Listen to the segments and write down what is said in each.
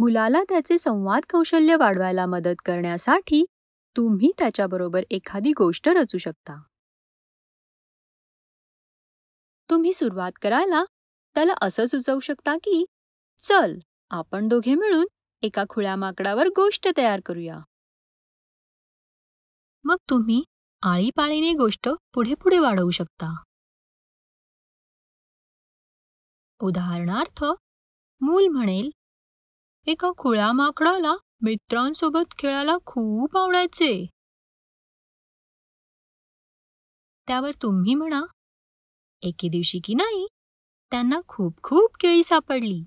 मुलाला त्याचे संवाद कौशल्य वाढवायला मदत करण्यासाठी तुम्ही त्याच्याबरोबर एखादी गोष्ट रचू शकता तुम्ही सुरुवात करायला त्याला असं सुचवू शकता की चल आपण दोघे मिळून एका खुळ्या माकडावर गोष्ट तयार करूया मग तुम्ही आळीपाळीने गोष्ट पुढे पुढे वाढवू शकता उदाहरणार्थ मूल म्हणेल एका खुळ्या माकडाला मित्रांसोबत खेळायला खूप आवडायचे त्यावर तुम्ही म्हणा एके दिवशी की नाही त्यांना खूप खूप केळी सापडली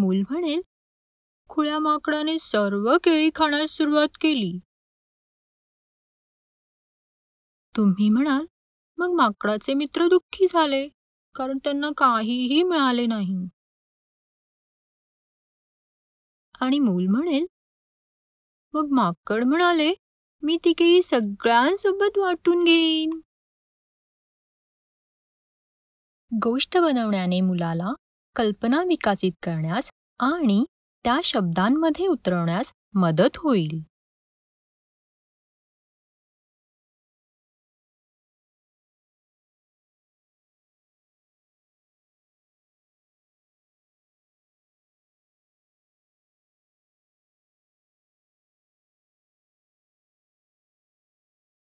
मूल म्हणेल खुळ्या माकडाने सर्व केळी खाण्यास सुरुवात केली तुम्ही म्हणाल मग माकडाचे मित्र दुःखी झाले कारण त्यांना काहीही मिळाले नाही आणि मूल म्हणेल मग माकड म्हणाले मी ती सगळ्यांसोबत वाटून घेईन गोष्ट बनवण्याने मुलाला कल्पना विकसित करण्यास आणि त्या शब्दांमध्ये उतरवण्यास मदत होईल